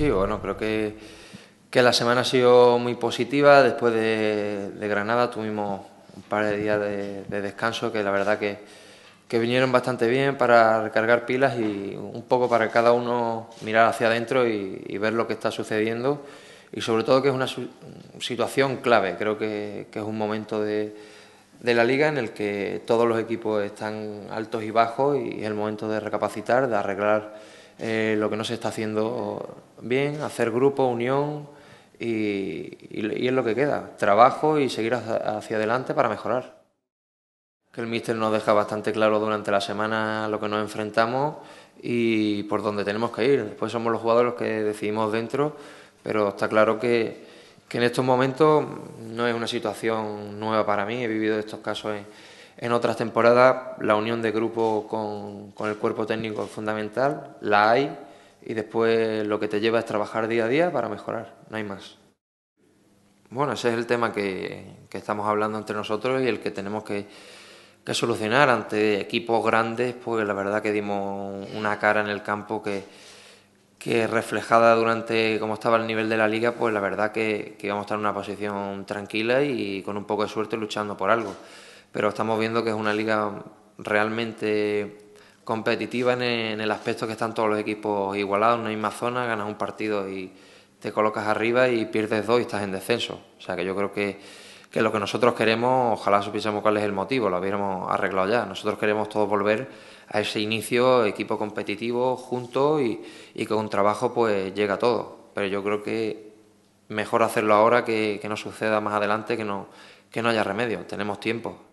Sí, bueno, creo que, la semana ha sido muy positiva. Después de, Granada tuvimos un par de días de, descanso que la verdad que, vinieron bastante bien para recargar pilas y un poco para cada uno mirar hacia adentro y, ver lo que está sucediendo y sobre todo que es una situación clave. Creo que, que es un momento de, de, la liga en el que todos los equipos están altos y bajos y es el momento de recapacitar, de arreglar eh, lo que no se está haciendo bien, hacer grupo, unión y, es lo que queda, trabajo y seguir hacia, adelante para mejorar. Que el míster nos deja bastante claro durante la semana lo que nos enfrentamos y por dónde tenemos que ir. Después somos los jugadores los que decidimos dentro, pero está claro que, que en estos momentos no es una situación nueva para mí, he vivido estos casos en en otras temporadas la unión de grupo con, el cuerpo técnico es fundamental, la hay y después lo que te lleva es trabajar día a día para mejorar, no hay más. Bueno, ese es el tema que, estamos hablando entre nosotros y el que tenemos que, solucionar ante equipos grandes, pues la verdad que dimos una cara en el campo que, que reflejada durante cómo estaba el nivel de la liga, pues la verdad que, que íbamos a estar en una posición tranquila y con un poco de suerte luchando por algo pero estamos viendo que es una liga realmente competitiva en el aspecto que están todos los equipos igualados, en la misma zona, ganas un partido y te colocas arriba y pierdes dos y estás en descenso. O sea que yo creo que, lo que nosotros queremos, ojalá supiésemos cuál es el motivo, lo hubiéramos arreglado ya. Nosotros queremos todos volver a ese inicio, equipo competitivo, juntos y, y con trabajo pues llega todo. Pero yo creo que mejor hacerlo ahora que, que no suceda más adelante, que no, que no haya remedio. Tenemos tiempo.